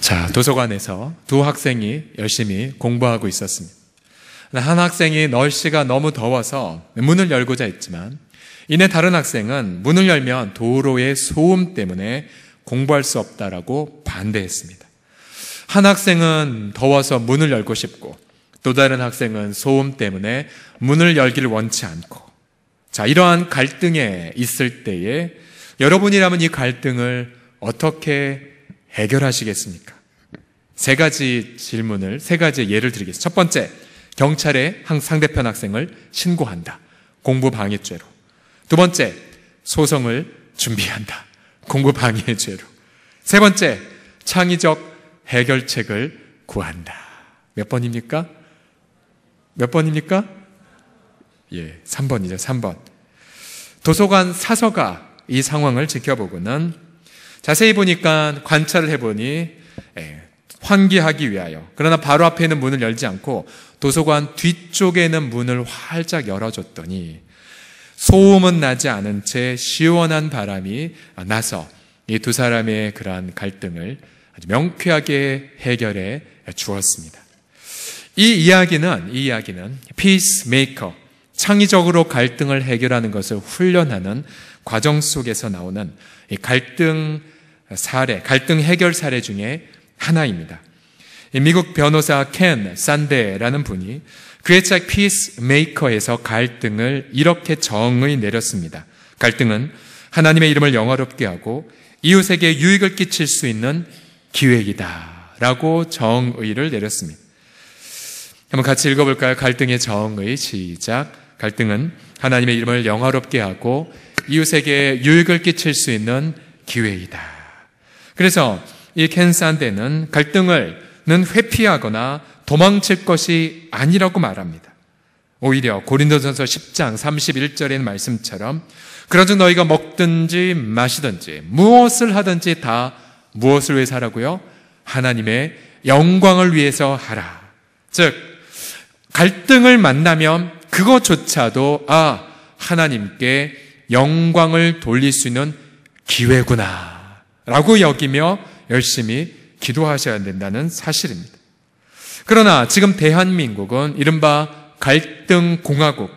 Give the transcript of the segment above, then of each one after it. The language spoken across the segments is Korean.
자, 도서관에서 두 학생이 열심히 공부하고 있었습니다. 한 학생이 날씨가 너무 더워서 문을 열고자 했지만 이내 다른 학생은 문을 열면 도로의 소음 때문에 공부할 수 없다라고 반대했습니다. 한 학생은 더워서 문을 열고 싶고 또 다른 학생은 소음 때문에 문을 열기를 원치 않고 자, 이러한 갈등에 있을 때에 여러분이라면 이 갈등을 어떻게 해결하시겠습니까? 세 가지 질문을, 세 가지 예를 드리겠습니다. 첫 번째, 경찰에 상대편 학생을 신고한다. 공부 방해죄로. 두 번째, 소송을 준비한다. 공부 방해죄로. 세 번째, 창의적 해결책을 구한다. 몇 번입니까? 몇 번입니까? 예, 3번이죠, 3번. 도서관 사서가 이 상황을 지켜보고는 자세히 보니까 관찰을 해보니 예, 환기하기 위하여. 그러나 바로 앞에 있는 문을 열지 않고 도서관 뒤쪽에 있는 문을 활짝 열어줬더니 소음은 나지 않은 채 시원한 바람이 나서 이 두 사람의 그러한 갈등을 아주 명쾌하게 해결해 주었습니다. 이 이야기는, 이 이야기는 피스메이커, 창의적으로 갈등을 해결하는 것을 훈련하는 과정 속에서 나오는 갈등 사례, 갈등 해결 사례 중에 하나입니다. 미국 변호사 켄 산데라는 분이 그의 책 피스 메이커에서 갈등을 이렇게 정의 내렸습니다. 갈등은 하나님의 이름을 영화롭게 하고 이웃에게 유익을 끼칠 수 있는 기획이다 라고 정의를 내렸습니다. 한번 같이 읽어볼까요? 갈등의 정의 시작. 갈등은 하나님의 이름을 영화롭게 하고 이웃에게 유익을 끼칠 수 있는 기회이다. 그래서 이 캔산대는 갈등을는 회피하거나 도망칠 것이 아니라고 말합니다. 오히려 고린도전서 10장 31절의 말씀처럼 그러즉 너희가 먹든지 마시든지 무엇을 하든지 다 무엇을 위해서 하라고요? 하나님의 영광을 위해서 하라. 즉 갈등을 만나면 그것조차도 아 하나님께 영광을 돌릴 수 있는 기회구나. 라고 여기며 열심히 기도하셔야 된다는 사실입니다. 그러나 지금 대한민국은 이른바 갈등 공화국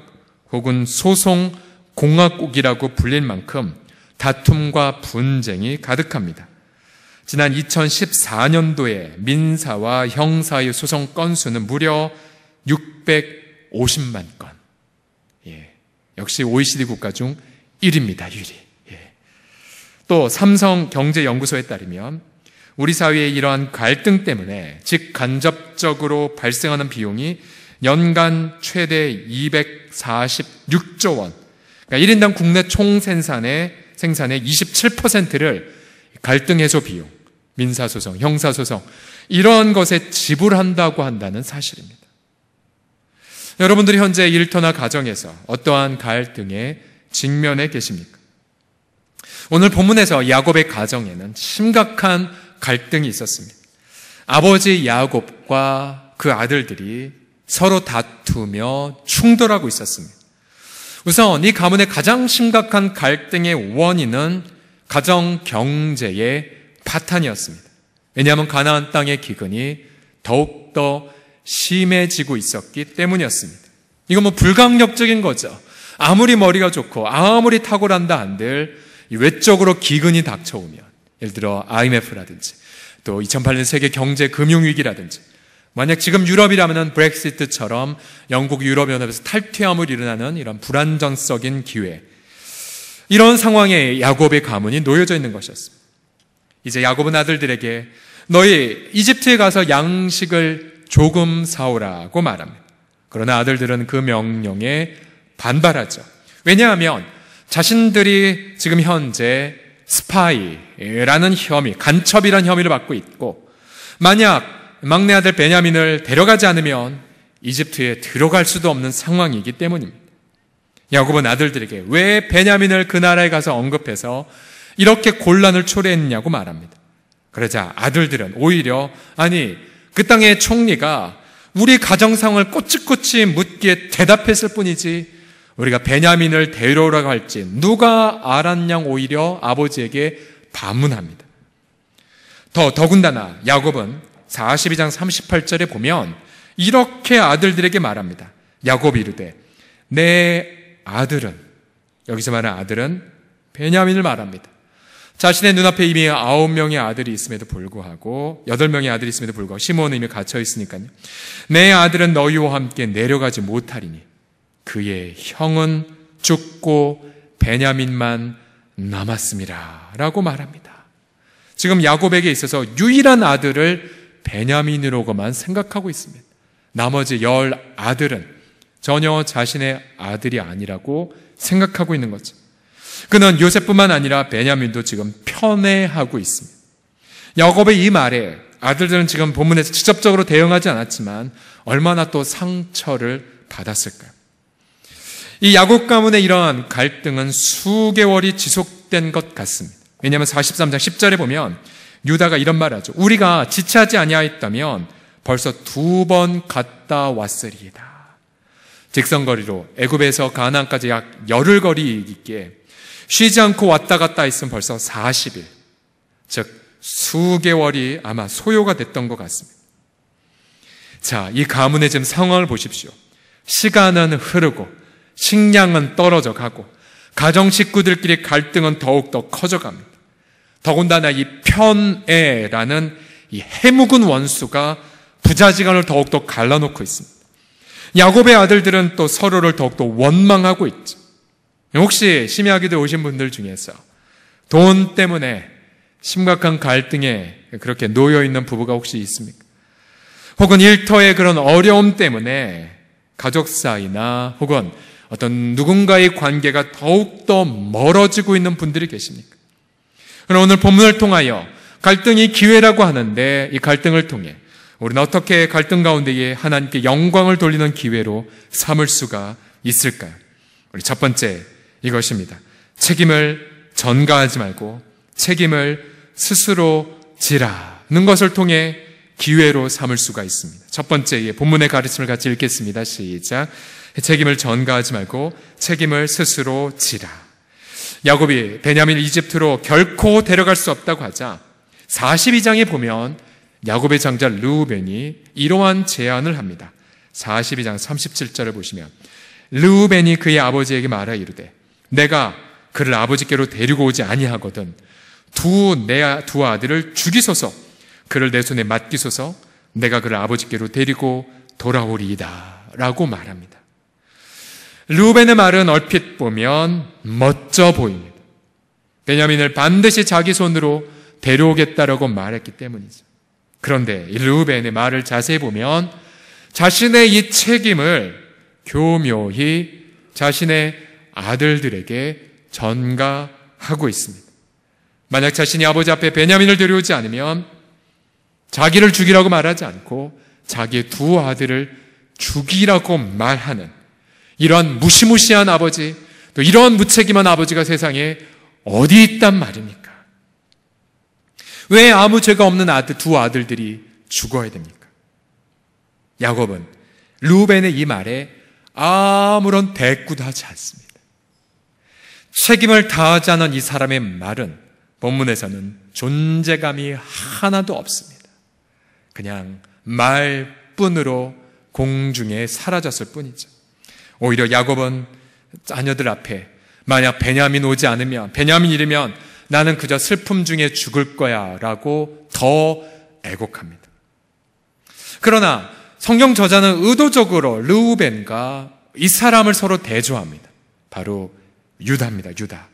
혹은 소송 공화국이라고 불릴 만큼 다툼과 분쟁이 가득합니다. 지난 2014년도에 민사와 형사의 소송 건수는 무려 650만 건. 예. 역시 OECD 국가 중 1위입니다, 1위. 또 삼성 경제연구소에 따르면 우리 사회의 이러한 갈등 때문에 즉 간접적으로 발생하는 비용이 연간 최대 246조 원, 그러니까 1인당 국내 총 생산의 생산의 27%를 갈등 해소 비용, 민사소송, 형사소송 이런 것에 지불한다고 한다는 사실입니다. 여러분들이 현재 일터나 가정에서 어떠한 갈등에 직면해 계십니까? 오늘 본문에서 야곱의 가정에는 심각한 갈등이 있었습니다. 아버지 야곱과 그 아들들이 서로 다투며 충돌하고 있었습니다. 우선 이 가문의 가장 심각한 갈등의 원인은 가정 경제의 파탄이었습니다. 왜냐하면 가나안 땅의 기근이 더욱더 심해지고 있었기 때문이었습니다. 이건 뭐 불강력적인 거죠. 아무리 머리가 좋고 아무리 탁월한다 한들 외적으로 기근이 닥쳐오면 예를 들어 IMF라든지 또 2008년 세계 경제 금융 위기라든지 만약 지금 유럽이라면 브렉시트처럼 영국 유럽연합에서 탈퇴함을 일어나는 이런 불안정적인 기회 이런 상황에 야곱의 가문이 놓여져 있는 것이었습니다. 이제 야곱은 아들들에게 너희 이집트에 가서 양식을 조금 사오라고 말합니다. 그러나 아들들은 그 명령에 반발하죠. 왜냐하면 자신들이 지금 현재 스파이라는 혐의, 간첩이란 혐의를 받고 있고, 만약 막내 아들 베냐민을 데려가지 않으면 이집트에 들어갈 수도 없는 상황이기 때문입니다. 야곱은 아들들에게 왜 베냐민을 그 나라에 가서 언급해서 이렇게 곤란을 초래했냐고 말합니다. 그러자 아들들은 오히려 아니 그 땅의 총리가 우리 가정상을 꼬치꼬치 묻기에 대답했을 뿐이지 우리가 베냐민을 데려오라고 할지 누가 아란양 오히려 아버지에게 반문합니다. 더 더군다나 야곱은 42장 38절에 보면 이렇게 아들들에게 말합니다. 야곱이 이르되 내 아들은 여기서 말하는 아들은 베냐민을 말합니다. 자신의 눈앞에 이미 아홉 명의 아들이 있음에도 불구하고 여덟 명의 아들이 있음에도 불구하고 시몬은 이미 갇혀 있으니까요. 내 아들은 너희와 함께 내려가지 못하리니 그의 형은 죽고 베냐민만 남았습니다. 라고 말합니다. 지금 야곱에게 있어서 유일한 아들을 베냐민으로만 생각하고 있습니다. 나머지 열 아들은 전혀 자신의 아들이 아니라고 생각하고 있는 거죠. 그는 요셉뿐만 아니라 베냐민도 지금 편애하고 있습니다. 야곱의 이 말에 아들들은 지금 본문에서 직접적으로 대응하지 않았지만 얼마나 또 상처를 받았을까요? 이 야곱 가문의 이러한 갈등은 수개월이 지속된 것 같습니다. 왜냐하면 43장 10절에 보면 유다가 이런 말을 하죠. 우리가 지체하지 아니하였다면 벌써 두 번 갔다 왔으리이다. 직선거리로 애굽에서 가나안까지 약 열흘 거리 있게 쉬지 않고 왔다 갔다 했으면 벌써 40일, 즉 수개월이 아마 소요가 됐던 것 같습니다. 자, 이 가문의 지금 상황을 보십시오. 시간은 흐르고 식량은 떨어져 가고 가정 식구들끼리 갈등은 더욱더 커져갑니다. 더군다나 이 편애라는 이 해묵은 원수가 부자지간을 더욱더 갈라놓고 있습니다. 야곱의 아들들은 또 서로를 더욱더 원망하고 있죠. 혹시 심야기도 오신 분들 중에서 돈 때문에 심각한 갈등에 그렇게 놓여 있는 부부가 혹시 있습니까? 혹은 일터의 그런 어려움 때문에 가족 사이나 혹은 어떤 누군가의 관계가 더욱더 멀어지고 있는 분들이 계십니까? 그럼 오늘 본문을 통하여 갈등이 기회라고 하는데 이 갈등을 통해 우리는 어떻게 갈등 가운데에 하나님께 영광을 돌리는 기회로 삼을 수가 있을까요? 우리 첫 번째 이것입니다. 책임을 전가하지 말고 책임을 스스로 지라는 것을 통해 기회로 삼을 수가 있습니다. 첫 번째 본문의 가르침을 같이 읽겠습니다. 시작. 책임을 전가하지 말고 책임을 스스로 지라. 야곱이 베냐민 이집트로 결코 데려갈 수 없다고 하자 42장에 보면 야곱의 장자 르우벤이 이러한 제안을 합니다. 42장 37절을 보시면 르우벤이 그의 아버지에게 말하 이르되 내가 그를 아버지께로 데리고 오지 아니하거든 두 내 두 아들을 죽이소서 그를 내 손에 맡기소서 내가 그를 아버지께로 데리고 돌아오리이다라고 말합니다. 루벤의 말은 얼핏 보면 멋져 보입니다. 베냐민을 반드시 자기 손으로 데려오겠다라고 말했기 때문이죠. 그런데 이르벤의 말을 자세히 보면 자신의 이 책임을 교묘히 자신의 아들들에게 전가하고 있습니다. 만약 자신이 아버지 앞에 베냐민을 데려오지 않으면 자기를 죽이라고 말하지 않고 자기두 아들을 죽이라고 말하는 이러한 무시무시한 아버지, 또 이러한 무책임한 아버지가 세상에 어디 있단 말입니까? 왜 아무 죄가 없는 아들, 두 아들들이 죽어야 됩니까? 야곱은 루벤의 이 말에 아무런 대꾸도 하지 않습니다. 책임을 다하지 않은 이 사람의 말은 본문에서는 존재감이 하나도 없습니다. 그냥 말뿐으로 공중에 사라졌을 뿐이죠. 오히려 야곱은 자녀들 앞에 만약 베냐민 오지 않으면 베냐민 이르면 나는 그저 슬픔 중에 죽을 거야라고 더 애곡합니다. 그러나 성경 저자는 의도적으로 르우벤과 이 사람을 서로 대조합니다. 바로 유다입니다. 유다.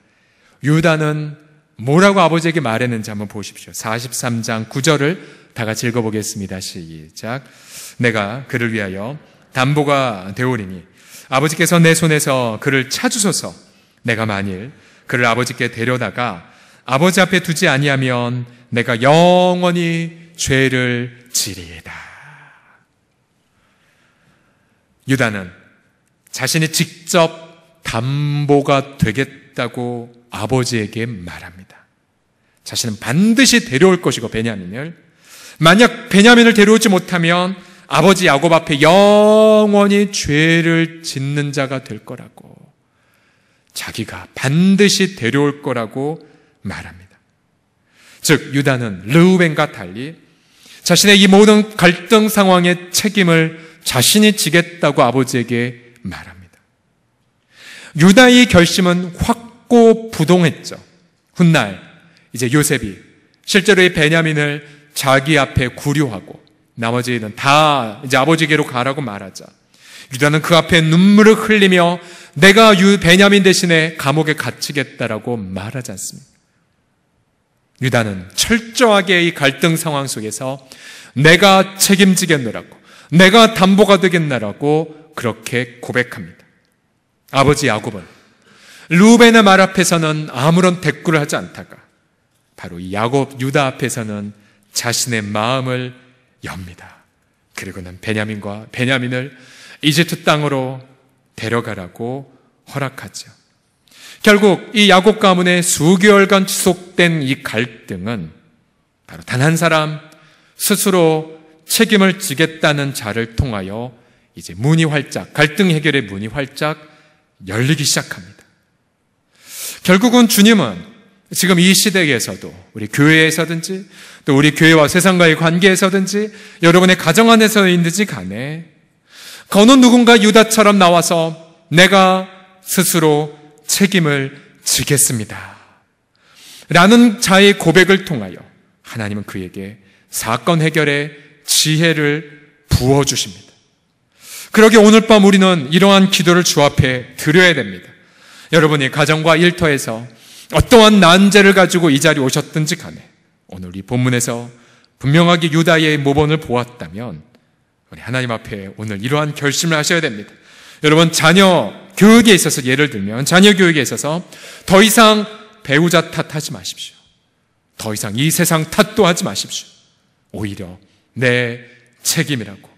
유다는 뭐라고 아버지에게 말했는지 한번 보십시오. 43장 9절을 다 같이 읽어보겠습니다. 시작. 내가 그를 위하여 담보가 되오리니 아버지께서 내 손에서 그를 찾으소서. 내가 만일 그를 아버지께 데려다가 아버지 앞에 두지 아니하면 내가 영원히 죄를 지리이다. 유다는 자신이 직접 담보가 되겠다고 아버지에게 말합니다. 자신은 반드시 데려올 것이고 베냐민을 만약 베냐민을 데려오지 못하면 아버지 야곱 앞에 영원히 죄를 짓는 자가 될 거라고 자기가 반드시 데려올 거라고 말합니다. 즉 유다는 르우벤과 달리 자신의 이 모든 갈등 상황의 책임을 자신이 지겠다고 아버지에게 말합니다. 유다의 결심은 확고부동했죠. 훗날 이제 요셉이 실제로이 베냐민을 자기 앞에 구류하고 나머지 는다 이제 아버지께로 가라고 말하자. 유다는 그 앞에 눈물을 흘리며 내가 유 베냐민 대신에 감옥에 갇히겠다라고 말하지 않습니다 유다는 철저하게 이 갈등 상황 속에서 내가 책임지겠느라고 내가 담보가 되겠나라고 그렇게 고백합니다. 아버지 야곱은 루벤의 말 앞에서는 아무런 대꾸를 하지 않다가 바로 야곱 유다 앞에서는 자신의 마음을 엽니다. 그리고는 베냐민과 베냐민을 이집트 땅으로 데려가라고 허락하죠. 결국 이 야곱 가문의 수개월간 지속된 이 갈등은 바로 단 한 사람 스스로 책임을 지겠다는 자를 통하여 이제 문이 활짝 갈등 해결의 문이 활짝 열리기 시작합니다. 결국은 주님은 지금 이 시대에서도 우리 교회에서든지 또 우리 교회와 세상과의 관계에서든지 여러분의 가정 안에서있는지 간에 거는 누군가 유다처럼 나와서 내가 스스로 책임을 지겠습니다. 라는 자의 고백을 통하여 하나님은 그에게 사건 해결의 지혜를 부어주십니다. 그러게 오늘 밤 우리는 이러한 기도를 주 앞에 드려야 됩니다. 여러분이 가정과 일터에서 어떠한 난제를 가지고 이 자리에 오셨든지 간에 오늘 이 본문에서 분명하게 유다의 모범을 보았다면 우리 하나님 앞에 오늘 이러한 결심을 하셔야 됩니다. 여러분 자녀 교육에 있어서 예를 들면 자녀 교육에 있어서 더 이상 배우자 탓하지 마십시오. 더 이상 이 세상 탓도 하지 마십시오. 오히려 내 책임이라고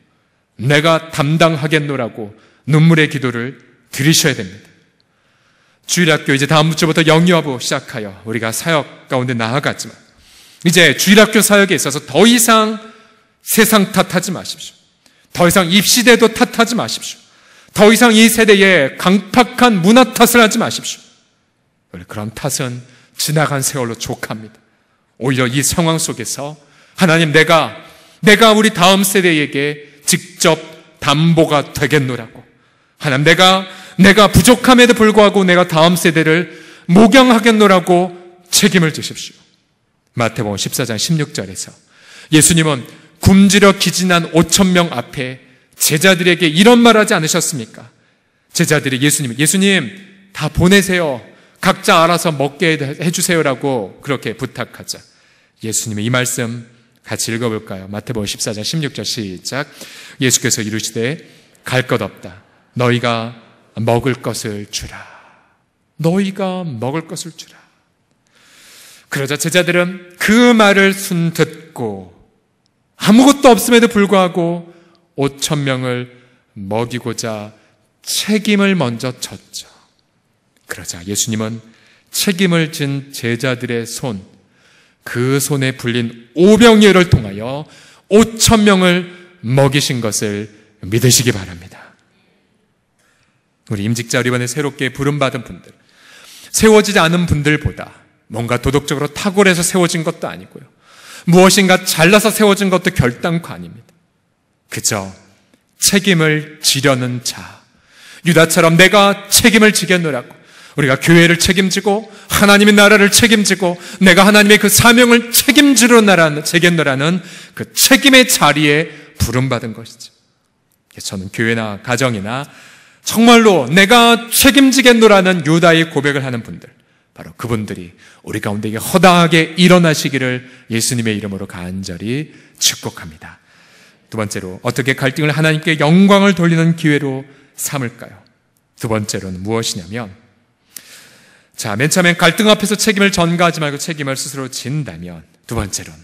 내가 담당하겠노라고 눈물의 기도를 드리셔야 됩니다. 주일학교 이제 다음 주부터 영유아부 시작하여 우리가 사역 가운데 나아갔지만 이제 주일학교 사역에 있어서 더 이상 세상 탓하지 마십시오. 더 이상 입시대도 탓하지 마십시오. 더 이상 이 세대의 강팍한 문화 탓을 하지 마십시오. 그런 탓은 지나간 세월로 족합니다. 오히려 이 상황 속에서 하나님 내가 내가 우리 다음 세대에게 직접 담보가 되겠노라고 하나님 내가 내가 부족함에도 불구하고 내가 다음 세대를 목양하겠노라고 책임을 지십시오. 마태복음 14장 16절에서 예수님은 굶주려 기진한 5천 명 앞에 제자들에게 이런 말하지 않으셨습니까? 제자들이 예수님, 예수님 다 보내세요. 각자 알아서 먹게 해주세요라고 그렇게 부탁하자. 예수님의 이 말씀 같이 읽어볼까요? 마태복음 14장 16절 시작. 예수께서 이르시되 갈 것 없다. 너희가 먹을 것을 주라. 너희가 먹을 것을 주라. 그러자 제자들은 그 말을 순 듣고 아무것도 없음에도 불구하고 5천 명을 먹이고자 책임을 먼저 쳤죠 그러자 예수님은 책임을 진 제자들의 손, 그 손에 불린 오병이를 통하여 5천 명을 먹이신 것을 믿으시기 바랍니다. 우리 임직자 우리반에 새롭게 부름받은 분들, 세워지지 않은 분들보다 뭔가 도덕적으로 탁월해서 세워진 것도 아니고요. 무엇인가 잘라서 세워진 것도 결단코 아닙니다. 그저 책임을 지려는 자. 유다처럼 내가 책임을 지겠노라고. 우리가 교회를 책임지고 하나님의 나라를 책임지고 내가 하나님의 그 사명을 책임지려나라는 제겐노라는 그 책임의 자리에 부름받은 것이죠. 저는 교회나 가정이나 정말로 내가 책임지겠노라는 유다의 고백을 하는 분들, 바로 그분들이 우리 가운데 허다하게 일어나시기를 예수님의 이름으로 간절히 축복합니다. 두 번째로 어떻게 갈등을 하나님께 영광을 돌리는 기회로 삼을까요? 두 번째로는 무엇이냐면 자, 맨 처음엔 갈등 앞에서 책임을 전가하지 말고 책임을 스스로 진다면 두 번째로는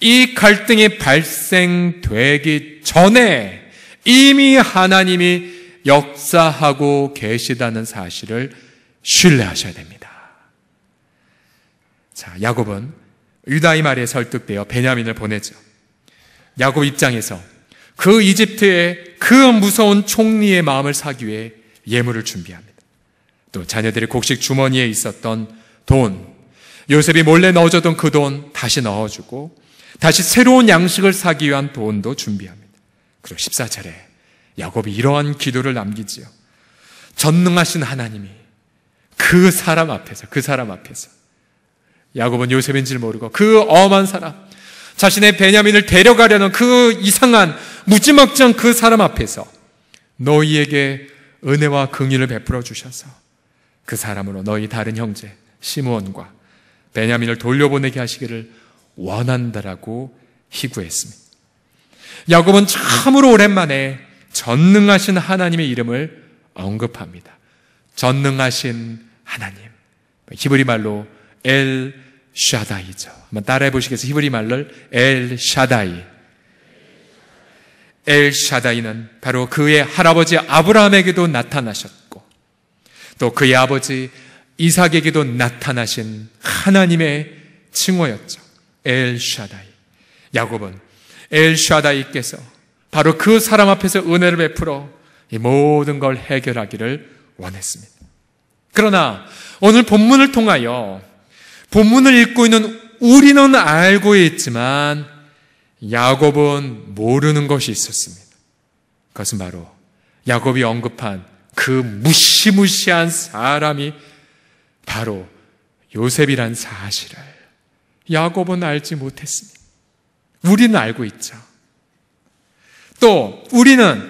이 갈등이 발생되기 전에 이미 하나님이 역사하고 계시다는 사실을 신뢰하셔야 됩니다. 자, 야곱은 유다의 말에 설득되어 베냐민을 보내죠. 야곱 입장에서 그 이집트의 그 무서운 총리의 마음을 사기 위해 예물을 준비합니다. 또 자녀들의 곡식 주머니에 있었던 돈, 요셉이 몰래 넣어줬던 그 돈 다시 넣어주고 다시 새로운 양식을 사기 위한 돈도 준비합니다. 그리고 14절에 야곱이 이러한 기도를 남기지요. 전능하신 하나님이 그 사람 앞에서, 그 사람 앞에서. 야곱은 요셉인 줄 모르고 그 엄한 사람, 자신의 베냐민을 데려가려는 그 이상한 무지막지한 그 사람 앞에서 너희에게 은혜와 긍휼을 베풀어 주셔서 그 사람으로 너희 다른 형제 시므온과 베냐민을 돌려보내게 하시기를 원한다라고 희구했습니다. 야곱은 참으로 오랜만에 전능하신 하나님의 이름을 언급합니다. 전능하신 하나님. 히브리 말로 엘 샤다이죠. 한번 따라해 보시겠어요? 히브리 말로 엘 샤다이. 엘 샤다이는 바로 그의 할아버지 아브라함에게도 나타나셨고 또 그의 아버지 이삭에게도 나타나신 하나님의 칭호였죠. 엘 샤다이. 야곱은 엘 샤다이께서 바로 그 사람 앞에서 은혜를 베풀어 이 모든 걸 해결하기를 원했습니다. 그러나 오늘 본문을 통하여 본문을 읽고 있는 우리는 알고 있지만 야곱은 모르는 것이 있었습니다. 그것은 바로 야곱이 언급한 그 무시무시한 사람이 바로 요셉이란 사실을 야곱은 알지 못했습니다. 우리는 알고 있죠. 또 우리는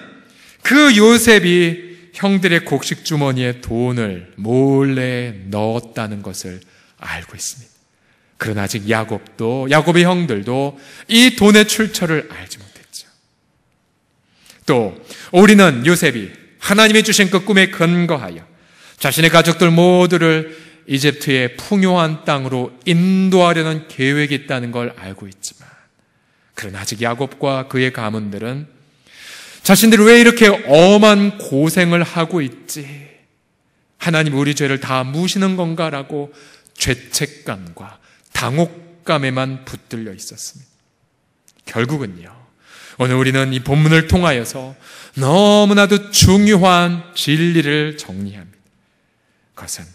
그 요셉이 형들의 곡식 주머니에 돈을 몰래 넣었다는 것을 알고 있습니다. 그러나 아직 야곱도 야곱의 형들도 이 돈의 출처를 알지 못했죠. 또 우리는 요셉이 하나님이 주신 그 꿈에 근거하여 자신의 가족들 모두를 이집트의 풍요한 땅으로 인도하려는 계획이 있다는 걸 알고 있지만, 그러나 아직 야곱과 그의 가문들은 자신들이 왜 이렇게 엄한 고생을 하고 있지? 하나님 우리 죄를 다 무시는 건가라고 죄책감과 당혹감에만 붙들려 있었습니다. 결국은요. 오늘 우리는 이 본문을 통하여서 너무나도 중요한 진리를 정리합니다. 그것은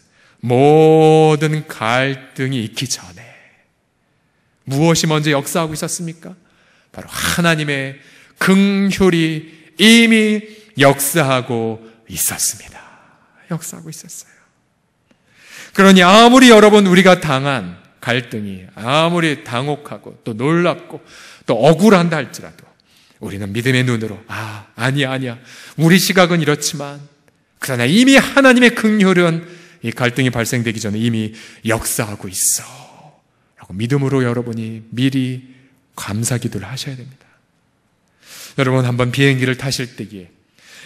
모든 갈등이 있기 전에 무엇이 먼저 역사하고 있었습니까? 바로 하나님의 긍휼이 이미 역사하고 있었습니다. 역사하고 있었어요. 그러니 아무리 여러분 우리가 당한 갈등이 아무리 당혹하고 또 놀랍고 또 억울한다 할지라도 우리는 믿음의 눈으로 아 아니야 아니야 우리 시각은 이렇지만 그러나 이미 하나님의 긍휼은 이 갈등이 발생되기 전에 이미 역사하고 있어 라고 믿음으로 여러분이 미리 감사 기도를 하셔야 됩니다. 여러분 한번 비행기를 타실 때기에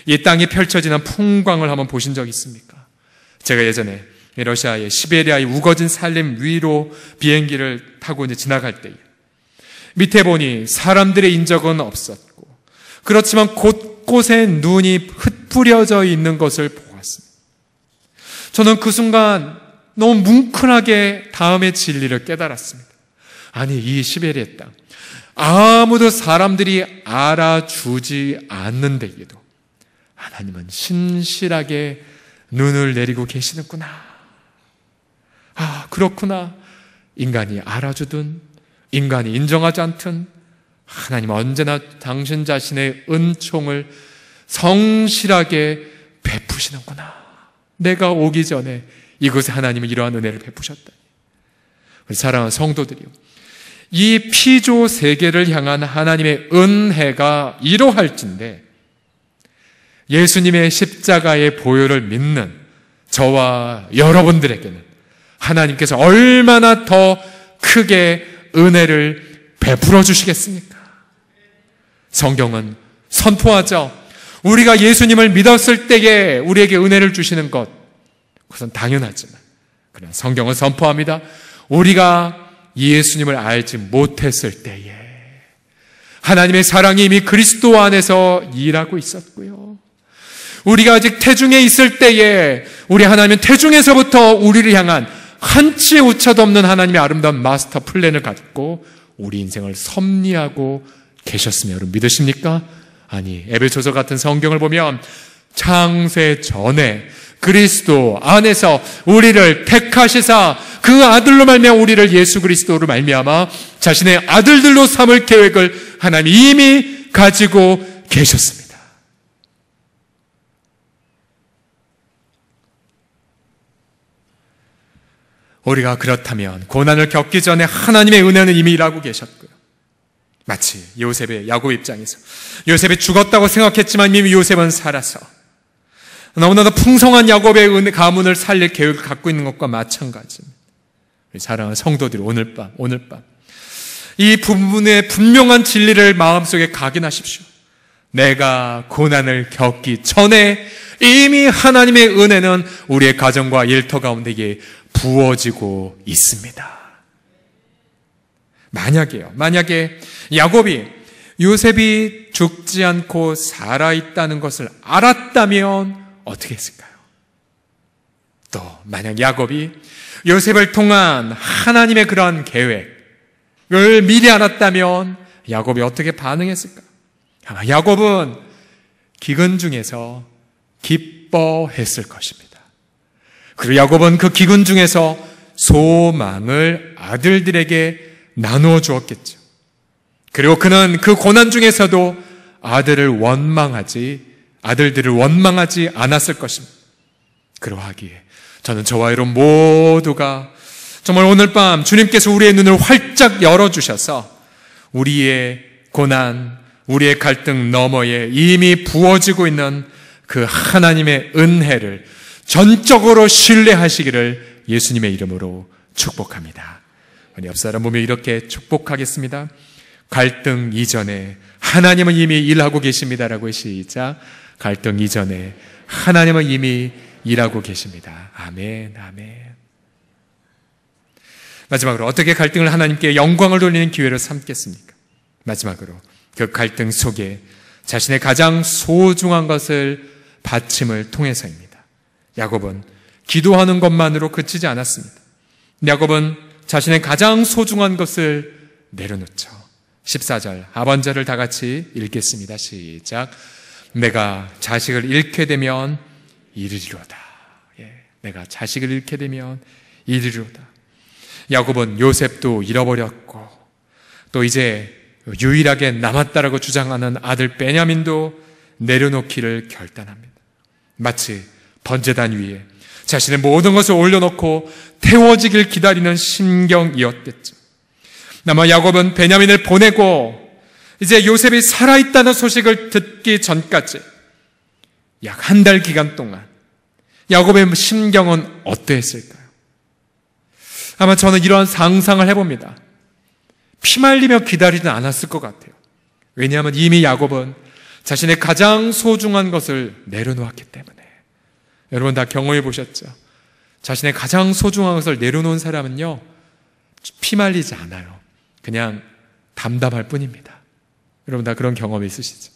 이 땅이 펼쳐지는 풍광을 한번 보신 적 있습니까? 제가 예전에 러시아의 시베리아의 우거진 산림 위로 비행기를 타고 이제 지나갈 때 밑에 보니 사람들의 인적은 없었고 그렇지만 곳곳에 눈이 흩뿌려져 있는 것을 보았습니다. 저는 그 순간 너무 뭉클하게 다음의 진리를 깨달았습니다. 아니 이 시베리아 땅 아무도 사람들이 알아주지 않는데에도 하나님은 신실하게 눈을 내리고 계시는구나. 아, 그렇구나. 인간이 알아주든, 인간이 인정하지 않든, 하나님 언제나 당신 자신의 은총을 성실하게 베푸시는구나. 내가 오기 전에 이곳에 하나님은 이러한 은혜를 베푸셨다 우리 사랑하는 성도들이요. 이 피조 세계를 향한 하나님의 은혜가 이러할진데 예수님의 십자가의 보혈을 믿는 저와 여러분들에게는 하나님께서 얼마나 더 크게 은혜를 베풀어 주시겠습니까? 성경은 선포하죠. 우리가 예수님을 믿었을 때에 우리에게 은혜를 주시는 것, 그것은 당연하지만, 그러나 성경은 선포합니다. 우리가 예수님을 알지 못했을 때에 하나님의 사랑이 이미 그리스도 안에서 일하고 있었고요. 우리가 아직 태중에 있을 때에 우리 하나님은 태중에서부터 우리를 향한 한치의 차도 없는 하나님의 아름다운 마스터 플랜을 갖고 우리 인생을 섭리하고 계셨으며 여러분 믿으십니까? 아니 에베소서 같은 성경을 보면 창세 전에 그리스도 안에서 우리를 택하시사 그 아들로 말미암아 우리를 예수 그리스도로 말미암아 자신의 아들들로 삼을 계획을 하나님 이미 가지고 계셨습니다. 우리가 그렇다면 고난을 겪기 전에 하나님의 은혜는 이미 일하고 계셨고요. 마치 요셉의 야곱 입장에서 요셉이 죽었다고 생각했지만 이미 요셉은 살아서 너무나도 풍성한 야곱의 은혜 가문을 살릴 계획을 갖고 있는 것과 마찬가지입니다. 우리 사랑하는 성도들이 오늘 밤, 오늘 밤. 이 부분의 분명한 진리를 마음속에 각인하십시오. 내가 고난을 겪기 전에 이미 하나님의 은혜는 우리의 가정과 일터 가운데에 부어지고 있습니다. 만약에요. 만약에 야곱이 요셉이 죽지 않고 살아있다는 것을 알았다면 어떻게 했을까요? 또 만약 야곱이 요셉을 통한 하나님의 그러한 계획을 미리 알았다면 야곱이 어떻게 반응했을까? 아마 야곱은 기근 중에서 기뻐했을 것입니다. 그리고 야곱은 그 기근 중에서 소망을 아들들에게 나누어 주었겠죠. 그리고 그는 그 고난 중에서도 아들을 원망하지 아들들을 원망하지 않았을 것입니다. 그러하기에 저는 저와 여러분 모두가 정말 오늘 밤 주님께서 우리의 눈을 활짝 열어주셔서 우리의 고난, 우리의 갈등 너머에 이미 부어지고 있는 그 하나님의 은혜를 전적으로 신뢰하시기를 예수님의 이름으로 축복합니다. 우리 옆사람 보면 이렇게 축복하겠습니다. 갈등 이전에 하나님은 이미 일하고 계십니다라고 시작. 갈등 이전에 하나님은 이미 일하고 계십니다. 아멘, 아멘. 마지막으로 어떻게 갈등을 하나님께 영광을 돌리는 기회로 삼겠습니까? 마지막으로 그 갈등 속에 자신의 가장 소중한 것을 받침을 통해서입니다. 야곱은 기도하는 것만으로 그치지 않았습니다. 야곱은 자신의 가장 소중한 것을 내려놓죠. 14절, 아반자를 다 같이 읽겠습니다. 시작. 내가 자식을 잃게 되면 이르리로다. 예, 내가 자식을 잃게 되면 이르리로다. 야곱은 요셉도 잃어버렸고 또 이제 유일하게 남았다라고 주장하는 아들 베냐민도 내려놓기를 결단합니다. 마치 번제단 위에 자신의 모든 것을 올려놓고 태워지길 기다리는 심경이었겠죠. 남아 야곱은 베냐민을 보내고 이제 요셉이 살아있다는 소식을 듣기 전까지 약 한 달 기간 동안 야곱의 심경은 어땠을까요 아마 저는 이러한 상상을 해봅니다. 피말리며 기다리지 않았을 것 같아요. 왜냐하면 이미 야곱은 자신의 가장 소중한 것을 내려놓았기 때문에. 여러분 다 경험해 보셨죠? 자신의 가장 소중한 것을 내려놓은 사람은요, 피말리지 않아요. 그냥 담담할 뿐입니다. 여러분 다 그런 경험이 있으시죠?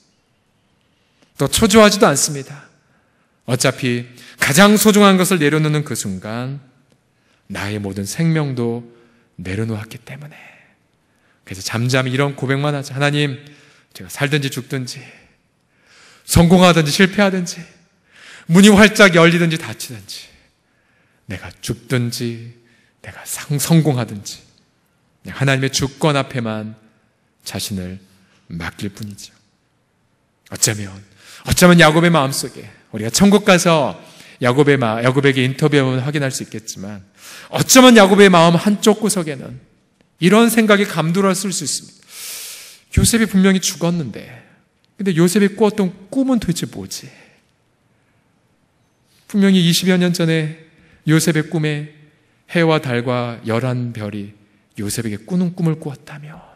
또 초조하지도 않습니다. 어차피 가장 소중한 것을 내려놓는 그 순간 나의 모든 생명도 내려놓았기 때문에 그래서 잠잠히 이런 고백만 하죠. 하나님, 제가 살든지 죽든지 성공하든지 실패하든지 문이 활짝 열리든지 닫히든지 내가 죽든지 내가 성공하든지 하나님의 주권 앞에만 자신을 맡길 뿐이죠. 어쩌면 어쩌면 야곱의 마음 속에 우리가 천국 가서 야곱의 마 야곱에게 인터뷰하면 확인할 수 있겠지만 어쩌면 야곱의 마음 한쪽 구석에는 이런 생각이 감돌았을 수 있습니다. 요셉이 분명히 죽었는데 근데 요셉이 꾸었던 꿈은 도대체 뭐지? 분명히 20여 년 전에 요셉의 꿈에 해와 달과 열한 별이 요셉에게 꾸는 꿈을 꾸었다며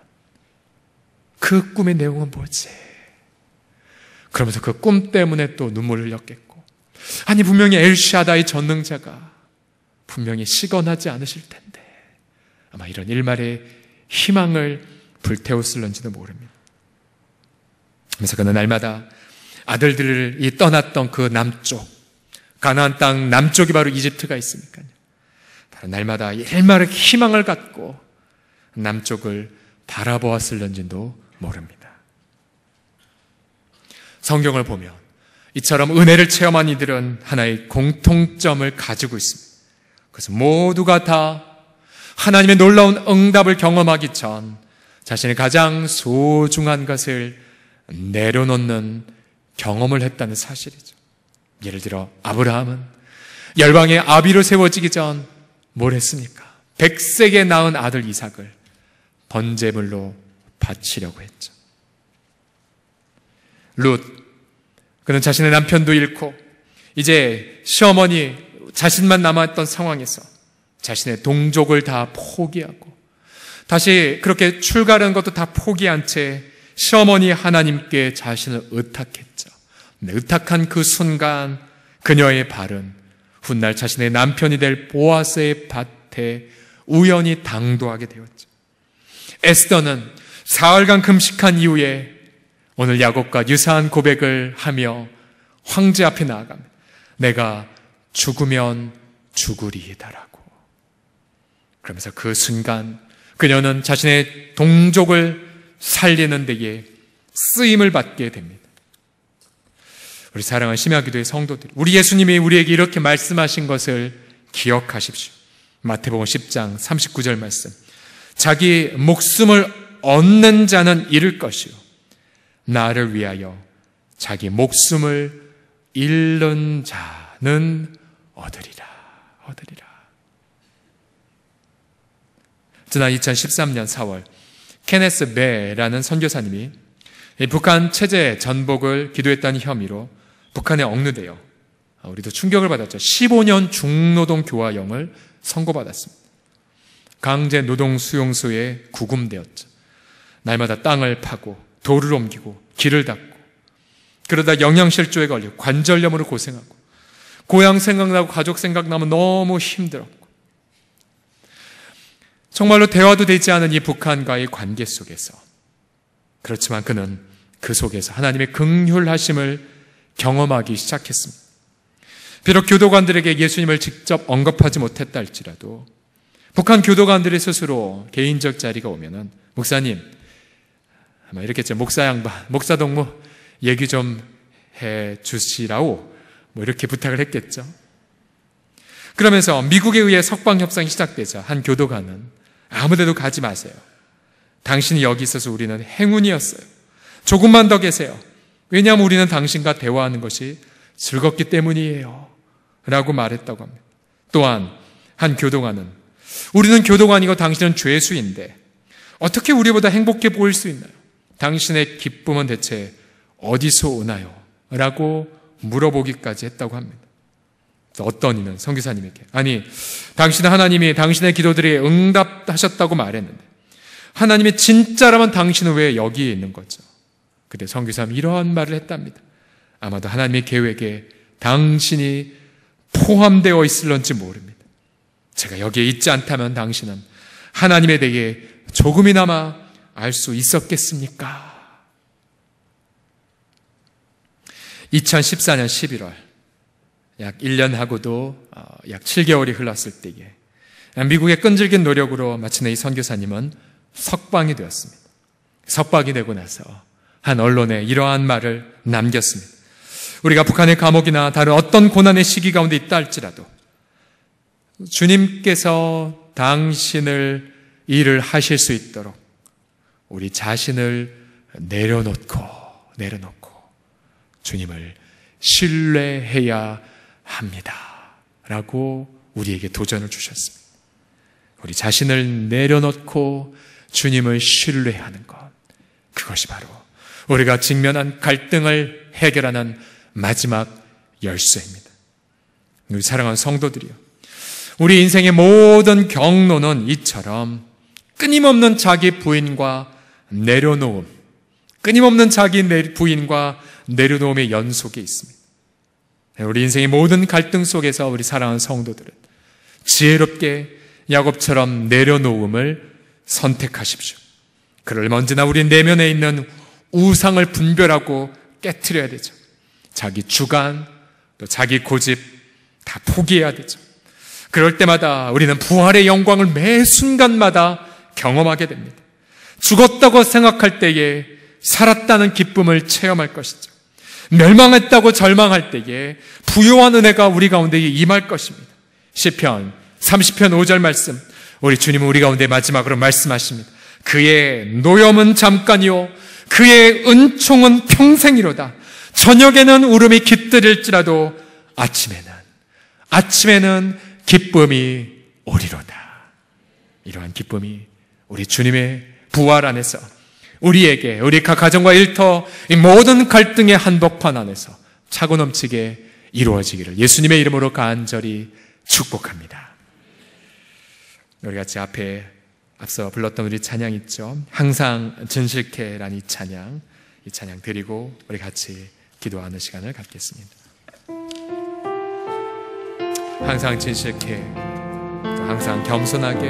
그 꿈의 내용은 뭐지? 그러면서 그 꿈 때문에 또 눈물을 흘렸겠고. 아니, 분명히 엘샤다의 전능자가 분명히 시건하지 않으실 텐데. 아마 이런 일말의 희망을 불태웠을런지도 모릅니다. 그래서 그는 날마다 아들들이 떠났던 그 남쪽, 가나안 땅 남쪽이 바로 이집트가 있으니까요. 바로 날마다 일말의 희망을 갖고 남쪽을 바라보았을런지도 모릅니다. 성경을 보면 이처럼 은혜를 체험한 이들은 하나의 공통점을 가지고 있습니다. 그래서 모두가 다 하나님의 놀라운 응답을 경험하기 전 자신의 가장 소중한 것을 내려놓는 경험을 했다는 사실이죠. 예를 들어 아브라함은 열방의 아비로 세워지기 전 뭘 했습니까? 백색에 낳은 아들 이삭을 번제물로 바치려고 했죠. 룻, 그는 자신의 남편도 잃고, 이제 시어머니, 자신만 남아있던 상황에서 자신의 동족을 다 포기하고, 다시 그렇게 출가하는 것도 다 포기한 채 시어머니 하나님께 자신을 의탁했죠. 네, 의탁한 그 순간 그녀의 발은 훗날 자신의 남편이 될 보아스의 밭에 우연히 당도하게 되었죠. 에스더는 사흘간 금식한 이후에 오늘 야곱과 유사한 고백을 하며 황제 앞에 나아갑니다. 내가 죽으면 죽으리이다라고. 그러면서 그 순간 그녀는 자신의 동족을 살리는 데에 쓰임을 받게 됩니다. 우리 사랑하는 심야기도의 성도들, 우리 예수님이 우리에게 이렇게 말씀하신 것을 기억하십시오. 마태복음 10장 39절 말씀. 자기 목숨을 얻는 자는 잃을 것이요. 나를 위하여 자기 목숨을 잃는 자는 얻으리라. 얻으리라. 지난 2013년 4월 케네스 베라는 선교사님이 북한 체제 전복을 기도했다는 혐의로 북한에 억류되어 우리도 충격을 받았죠. 15년 중노동 교화형을 선고받았습니다. 강제 노동 수용소에 구금되었죠. 날마다 땅을 파고 돌을 옮기고 길을 닦고 그러다 영양실조에 걸려 관절염으로 고생하고 고향 생각나고 가족 생각나면 너무 힘들었고 정말로 대화도 되지 않은 이 북한과의 관계 속에서 그렇지만 그는 그 속에서 하나님의 긍휼하심을 경험하기 시작했습니다. 비록 교도관들에게 예수님을 직접 언급하지 못했다 할지라도 북한 교도관들의 스스로 개인적 자리가 오면은 목사님 아마 뭐 이렇게 목사 양반, 목사 동무 얘기 좀 해 주시라고 뭐 이렇게 부탁을 했겠죠. 그러면서 미국에 의해 석방 협상이 시작되자 한 교도관은 아무데도 가지 마세요. 당신이 여기 있어서 우리는 행운이었어요. 조금만 더 계세요. 왜냐하면 우리는 당신과 대화하는 것이 즐겁기 때문이에요. 라고 말했다고 합니다. 또한 한 교도관은 우리는 교도관이고 당신은 죄수인데 어떻게 우리보다 행복해 보일 수 있나요? 당신의 기쁨은 대체 어디서 오나요? 라고 물어보기까지 했다고 합니다. 어떤 이는 성교사님에게 아니 당신은 하나님이 당신의 기도들이 응답하셨다고 말했는데 하나님이 진짜라면 당신은 왜 여기에 있는 거죠? 그때 성교사님 이러한 말을 했답니다. 아마도 하나님의 계획에 당신이 포함되어 있을런지 모릅니다. 제가 여기에 있지 않다면 당신은 하나님에 대해 조금이나마 알수 있었겠습니까? 2014년 11월, 약 1년 하고도 어, 약 7개월이 흘렀을 때에 미국의 끈질긴 노력으로 마침내 이 선교사님은 석방이 되었습니다. 석방이 되고 나서 한 언론에 이러한 말을 남겼습니다. 우리가 북한의 감옥이나 다른 어떤 고난의 시기 가운데 있다 할지라도 주님께서 당신을 일을 하실 수 있도록 우리 자신을 내려놓고 내려놓고 주님을 신뢰해야 합니다. 라고 우리에게 도전을 주셨습니다. 우리 자신을 내려놓고 주님을 신뢰하는 것. 그것이 바로 우리가 직면한 갈등을 해결하는 마지막 열쇠입니다. 우리 사랑하는 성도들이요. 우리 인생의 모든 경로는 이처럼 끊임없는 자기 부인과 내려놓음, 끊임없는 자기 부인과 내려놓음의 연속에 있습니다. 네, 우리 인생의 모든 갈등 속에서 우리 사랑하는 성도들은 지혜롭게 야곱처럼 내려놓음을 선택하십시오. 그를 먼지나 우리 내면에 있는 우상을 분별하고 깨뜨려야 되죠. 자기 주관, 또 자기 고집 다 포기해야 되죠. 그럴 때마다 우리는 부활의 영광을 매 순간마다 경험하게 됩니다. 죽었다고 생각할 때에 살았다는 기쁨을 체험할 것이죠. 멸망했다고 절망할 때에 부요한 은혜가 우리 가운데 임할 것입니다. 1 0편 30편 5절 말씀. 우리 주님은 우리 가운데 마지막으로 말씀하십니다. 그의 노염은 잠깐이요 그의 은총은 평생이로다. 저녁에는 울음이 깃들일지라도 아침에는 아침에는 기쁨이 오리로다. 이러한 기쁨이 우리 주님의 부활 안에서 우리에게 우리 각 가정과 일터 이 모든 갈등의 한복판 안에서 차고 넘치게 이루어지기를 예수님의 이름으로 간절히 축복합니다. 우리 같이 앞에 앞서 불렀던 우리 찬양 있죠. 항상 진실케라는 이 찬양 이 찬양 드리고 우리 같이 기도하는 시간을 갖겠습니다. 항상 진실케, 항상 겸손하게,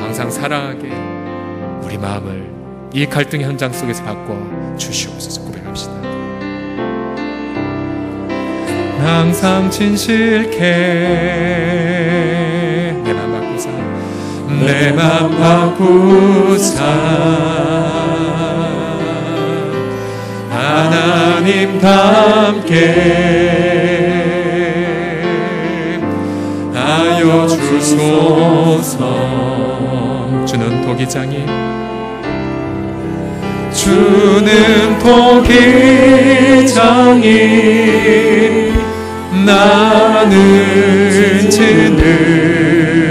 항상 사랑하게. 우리 마음을 이 갈등 현장 속에서 바꿔 주시옵소서 고백합시다. 항상 진실케 내맘 바꾸사 내맘 바꾸사 하나님 닮게 하여 주소서 주는 독이장이 주는 독이장이 나는 지는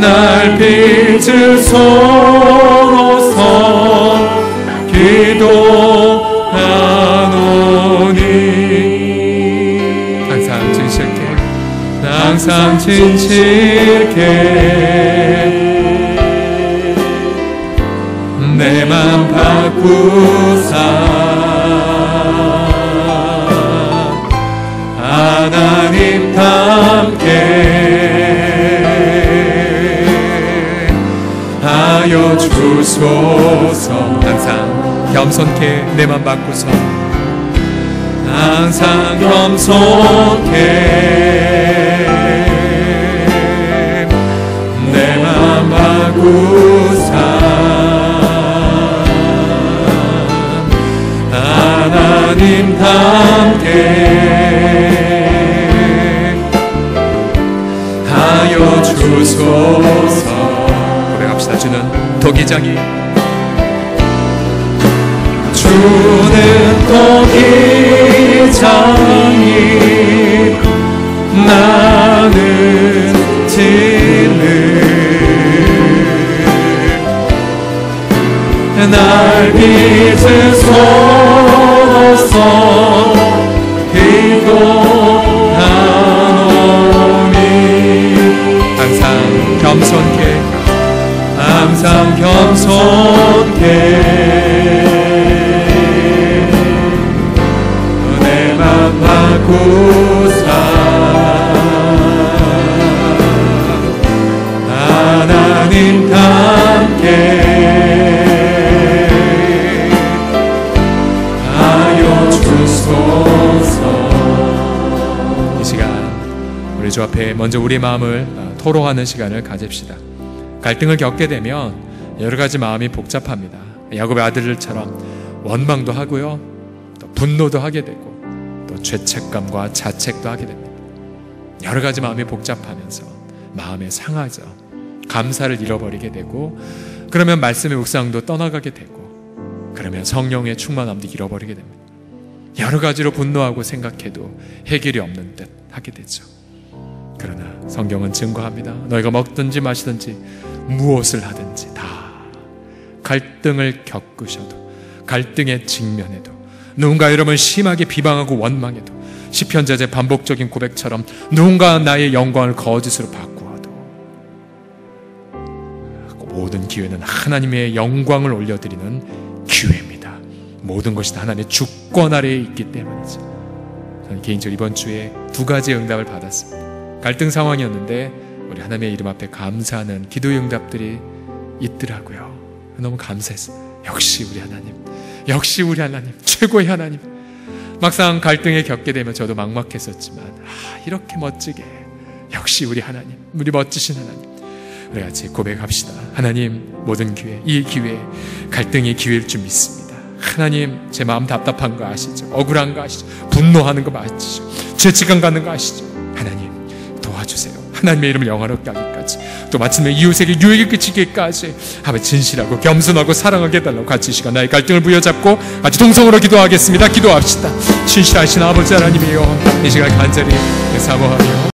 날 빛을 서로서 기도하 항상 진실게 내 맘 바꾸사 하나님 함께 하여 주소서 항상 겸손케 내맘 바꾸소 항상 겸손케 함께 하여 주소서 고래합시다 주는 도기장이 주는 도기장이 나는 지는 날믿으소 겸손케 항상 겸손케 은혜만 받고 살주 앞에 먼저 우리 마음을 어, 토로하는 시간을 가집시다. 갈등을 겪게 되면 여러 가지 마음이 복잡합니다. 야곱의 아들들처럼 원망도 하고요. 또 분노도 하게 되고 또 죄책감과 자책도 하게 됩니다. 여러 가지 마음이 복잡하면서 마음에 상하죠. 감사를 잃어버리게 되고 그러면 말씀의 묵상도 떠나가게 되고 그러면 성령의 충만함도 잃어버리게 됩니다. 여러 가지로 분노하고 생각해도 해결이 없는 듯 하게 되죠. 그러나 성경은 증거합니다. 너희가 먹든지 마시든지 무엇을 하든지 다 갈등을 겪으셔도 갈등에 직면해도 누군가 여러분 심하게 비방하고 원망해도 시편자제 반복적인 고백처럼 누군가 나의 영광을 거짓으로 바꾸어도 그 모든 기회는 하나님의 영광을 올려드리는 기회입니다. 모든 것이 하나님의 주권 아래에 있기 때문이죠. 저는 개인적으로 이번 주에 두 가지 응답을 받았습니다. 갈등 상황이었는데 우리 하나님의 이름 앞에 감사하는 기도 응답들이 있더라고요. 너무 감사했어요. 역시 우리 하나님, 역시 우리 하나님, 최고의 하나님. 막상 갈등에 겪게 되면 저도 막막했었지만 아, 이렇게 멋지게 역시 우리 하나님, 우리 멋지신 하나님. 우리 같이 고백합시다. 하나님, 모든 기회, 이 기회, 갈등의 기회일 줄 믿습니다. 하나님, 제 마음 답답한 거 아시죠? 억울한 거 아시죠? 분노하는 거 아시죠? 죄책감 갖는거 아시죠? 하나님, 도와주세요. 하나님의 이름을 영원롭게 하기까지 또 마침내 이웃에게 유익을 끼치기까지 하버지 진실하고 겸손하고 사랑하게 해달라고 같이 이 시간 나의 갈등을 부여잡고 같이 동성으로 기도하겠습니다. 기도합시다. 진실하신 아버지 하나님이여 이 시간 간절히 사모하며